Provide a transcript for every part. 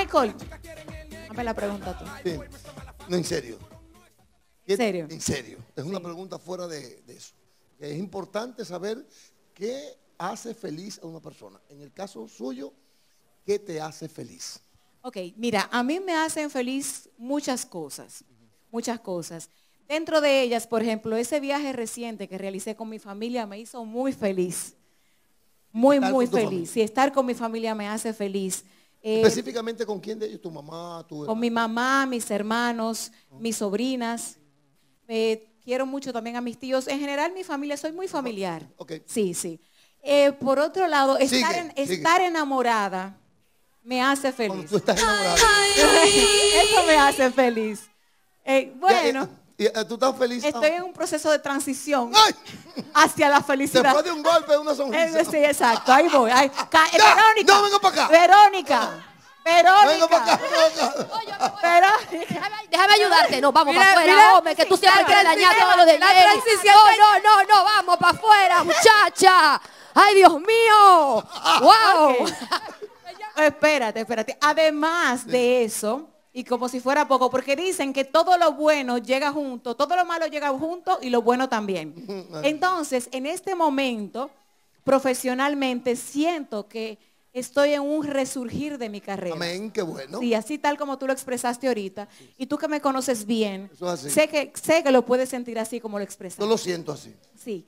Michael, la pregunta tú. No, en serio. ¿En serio? En serio. Es una pregunta fuera de, de eso. Es importante saber qué hace feliz a una persona. En el caso suyo, ¿qué te hace feliz? Ok, mira, a mí me hacen feliz muchas cosas, muchas cosas. Dentro de ellas, por ejemplo, ese viaje reciente que realicé con mi familia me hizo muy feliz. Muy, muy feliz. Y estar con mi familia me hace feliz. Eh, Específicamente con quién de tu mamá, tu... Con mi mamá, mis hermanos, mis sobrinas. quiero mucho también a mis tíos. En general, mi familia, soy muy familiar. Sí, sí. Eh, por otro lado, estar, enamorada me hace feliz. Eso me hace feliz. Eh, bueno. Eh, tú estás feliz. Estoy en un proceso de transición hacia la felicidad. Después de un golpe, una eh, sonrisa. Sí, exacto. Ahí voy. Eh, Verónica. No, vengo para acá. Verónica. Verónica. Vengo para acá. Déjame, ayudarte. No, vamos para afuera, hombre, que tú siempre quieres dañar todo la transición. No, no, no, no, vamos para afuera, muchacha. Ay, Dios mío. Wow. Espérate, espérate. Además de eso, y como si fuera poco, porque dicen que todo lo bueno llega junto, todo lo malo llega junto y lo bueno también. Entonces, en este momento, profesionalmente, siento que estoy en un resurgir de mi carrera. Amén, qué bueno. Y así tal como tú lo expresaste ahorita. Y tú que me conoces bien, sé, que, sé que lo puedes sentir así como lo expresaste. Yo lo siento así. Sí.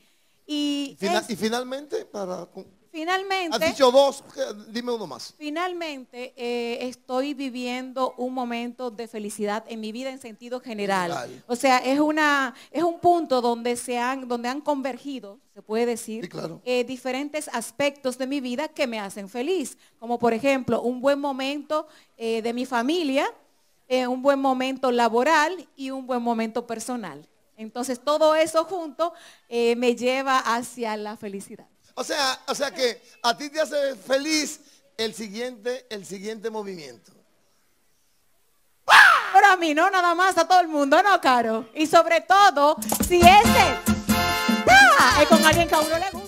y finalmente, para Finalmente. Has dicho dos, eh, dime uno más. Finalmente, eh, estoy viviendo un momento de felicidad en mi vida en sentido general. O sea, es una, es un punto donde se han, donde han convergido, se puede decir, eh, diferentes aspectos de mi vida que me hacen feliz. Como por ejemplo, un buen momento de mi familia, un buen momento laboral y un buen momento personal. Entonces, todo eso junto me lleva hacia la felicidad. O sea, o sea que a ti te hace feliz el siguiente, el siguiente movimiento. Pero a mí no, nada más a todo el mundo, no, Caro. Y sobre todo, si ese ¡Ah! es con alguien que a uno le gusta.